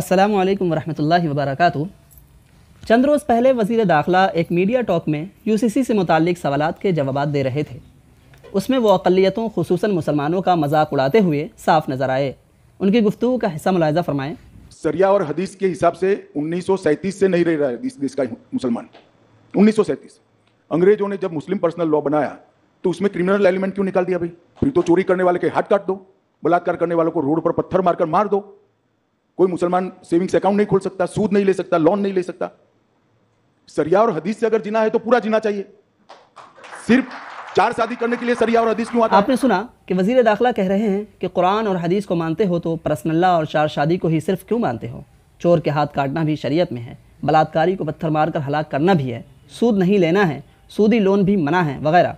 अस्सलाम वालेकुम वरहमतुल्लाहि चंद रोज़ पहले वजीर दाखिला एक मीडिया टॉक में यूसीसी से मुतल सवाल के जवाब दे रहे थे उसमें वो अकलीतों खसूस मुसलमानों का मजाक उड़ाते हुए साफ नज़र आए उनकी गुफ्तु का हिस्सा मुलायजा फरमाएं सरिया और हदीस के हिसाब से उन्नीस से नहीं रह रहा है इस देश का मुसलमान उन्नीस अंग्रेजों ने जब मुस्लिम पर्सनल लॉ बनाया तो उसमें क्रिमिनल एलिमेंट क्यों निकाल दिया भाई फिर तो चोरी करने वाले के हाथ काट दो बलात्कार करने वालों को रोड पर पत्थर मारकर मार दो कोई मुसलमान सेविंग्स अकाउंट नहीं खोल सकता सूद नहीं ले सकता लोन नहीं ले सकता सरिया और हदीस से अगर जीना है तो पूरा जीना चाहिए सिर्फ चार शादी करने के लिए सरिया और हदीस क्यों आता आपने है? सुना कि वजीर दाखिला कह रहे हैं कि कुरान और हदीस को मानते हो तो प्रसनल्ला और चार शादी को ही सिर्फ क्यों मानते हो चोर के हाथ काटना भी शरीयत में है बलात्कारी को पत्थर मारकर हलाक करना भी है सूद नहीं लेना है सूदी लोन भी मना है वगैरह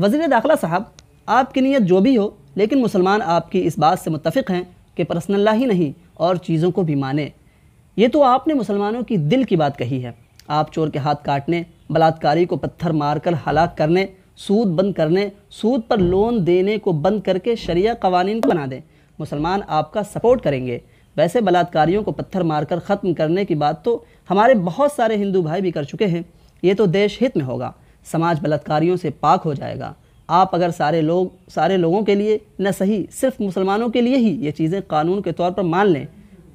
वजीर दाखिला साहब आपकी नीयत जो भी हो लेकिन मुसलमान आपकी इस बात से मुतफ़ हैं कि पर्सनल ला ही नहीं और चीज़ों को भी माने ये तो आपने मुसलमानों की दिल की बात कही है आप चोर के हाथ काटने बलात्कारी को पत्थर मारकर हलाक करने सूद बंद करने सूद पर लोन देने को बंद करके शरिया कवानीन को बना दें मुसलमान आपका सपोर्ट करेंगे वैसे बलात्कारियों को पत्थर मारकर ख़त्म करने की बात तो हमारे बहुत सारे हिंदू भाई भी कर चुके हैं ये तो देश हित में होगा समाज बलात्कारियों से पाक हो जाएगा आप अगर सारे लोग सारे लोगों के लिए न सही सिर्फ मुसलमानों के लिए ही ये चीज़ें कानून के तौर पर मान लें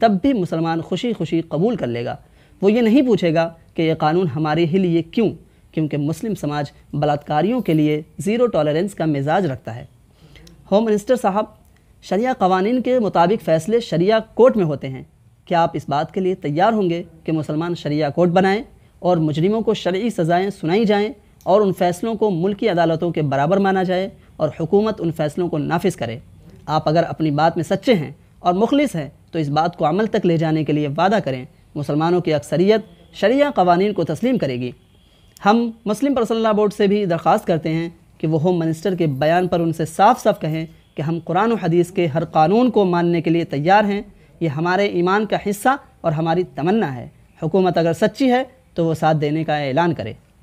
तब भी मुसलमान खुशी खुशी कबूल कर लेगा वो ये नहीं पूछेगा कि ये कानून हमारे ही लिए क्यों क्योंकि मुस्लिम समाज बलात्कारियों के लिए ज़ीरो टॉलरेंस का मिजाज रखता है होम मिनिस्टर साहब शरिया कवानीन के मुताबिक फ़ैसले शरिया कोर्ट में होते हैं क्या आप इस बात के लिए तैयार होंगे कि मुसलमान शरिया कोर्ट बनाएं और मुजरिमों को शर्य सज़ाएँ सुनाई जाएँ और उन फैसलों को मुल्की अदालतों के बराबर माना जाए और हुकूमत उन फैसलों को नाफिज करे आप अगर अपनी बात में सच्चे हैं और मुखलिस हैं तो इस बात को अमल तक ले जाने के लिए वादा करें मुसलमानों की अक्सरियत शरिया कवानीन को तस्लीम करेगी हम मुस्लिम पर्सनल बोर्ड से भी दरख्वास्त करते हैं कि वह होम मिनिस्टर के बयान पर उनसे साफ साफ कहें कि हम कुरान हदीस के हर कानून को मानने के लिए तैयार हैं ये हमारे ईमान का हिस्सा और हमारी तमन्ना है हुकूमत अगर सच्ची है तो वो साथ देने का ऐलान करे